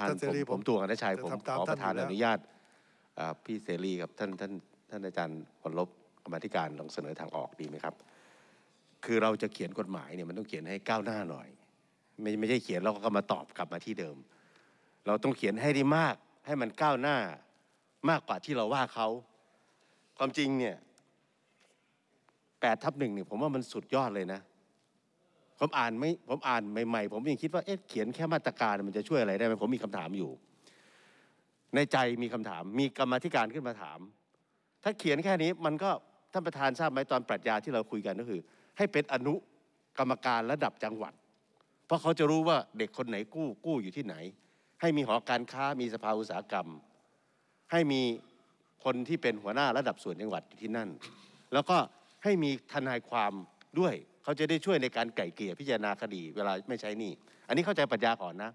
ท่านผมผมตัวกันนะชัยผมขอประธานอนุญาตพี่เสรีกับท่านท่านท่านอาจารย์วลลบกรรมธิการลองเสนอทางออกดีไหมครับ คือเราจะเขียนกฎหมายเนี่ยมันต้องเขียนให้ก้าวหน้าหน่อย ไม่ไม่ใช่เขียนแล้วก็มาตอบกลับมาที่เดิม เราต้องเขียนให้ได้มาก ให้มันก้าวหน้ามากกว่าที่เราว่าเขาความจริงเนี่ยแปดทับหนึ่งเนี่ยผมว่ามันสุดยอดเลยนะผมอ่านไม่ผมอ่านใหม่ๆผมยังคิดว่าเอ๊ะเขียนแค่มาตรการมันจะช่วยอะไรได้ไหมผมมีคำถามอยู่ ในใจมีคำถาม มีกรรมธิการขึ้นมาถาม ถ้าเขียนแค่นี้มันก็ท่านประธานทราบไหมตอนปรัชญาที่เราคุยกันก็คือ ให้เป็นอนุกรรมการระดับจังหวัด เพราะเขาจะรู้ว่าเด็กคนไหนกู้กู้อยู่ที่ไหน ให้มีหอการค้ามีสภาอุตสาหกรรม ให้มีคนที่เป็นหัวหน้าระดับส่วนจังหวัดอยู่ที่นั่น แล้วก็ให้มีทนายความด้วยเขาจะได้ช่วยในการไก่เกลี่ยพิจารณาคดีเวลาไม่ใช้นี่ อันนี้เข้าใจปัญญาก่อนนะ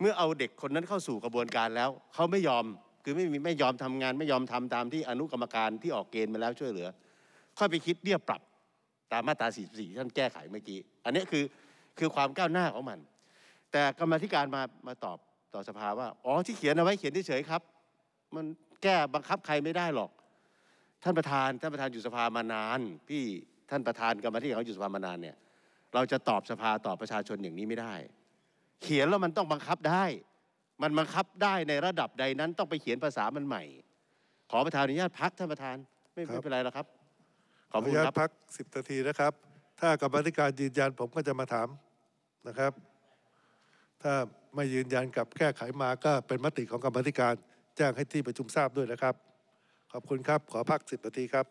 เมื่อเอาเด็กคนนั้นเข้าสู่กระบวนการแล้วเขาไม่ยอมคือไม่มีไม่ยอมทำงานไม่ยอมทำตามที่อนุกรรมการที่ออกเกณฑ์มาแล้วช่วยเหลือ ค่อยไปคิดเรียบปรับตามมาตรา 44 ท่านแก้ไขเมื่อกี้อันนี้คือคือความก้าวหน้าของมัน แต่กรรมธิการมามาตอบต่อสภาว่าอ๋อที่เขียนเอาไว้เขียนเฉยๆครับ มันแก้บังคับใครไม่ได้หรอก ท่านประธานท่านประธานอยู่สภามานานพี่ท่านประธานกรรมธิการเขาอยู่สภามานานเนี่ยเราจะตอบสภาตอบประชาชนอย่างนี้ไม่ได้ เขียนแล้วมันต้องบังคับได้ มันบังคับได้ในระดับใดนั้นต้องไปเขียนภาษามันใหม่ ขอประธานอนุญาตพักท่านประธานไม่ไม่เป็นไรแล้วครับ ขออนุญาตพักสิบนาทีนะครับ ถ้ากรรมธิการยืนยันผมก็จะมาถามนะครับ ถ้าไม่ยืนยันกับแก้ไขมาก็เป็นมติของกรรมธิการแจ้งให้ที่ประชุมทราบด้วยนะครับ ขอบคุณครับ ขอพักสิบนาทีครับ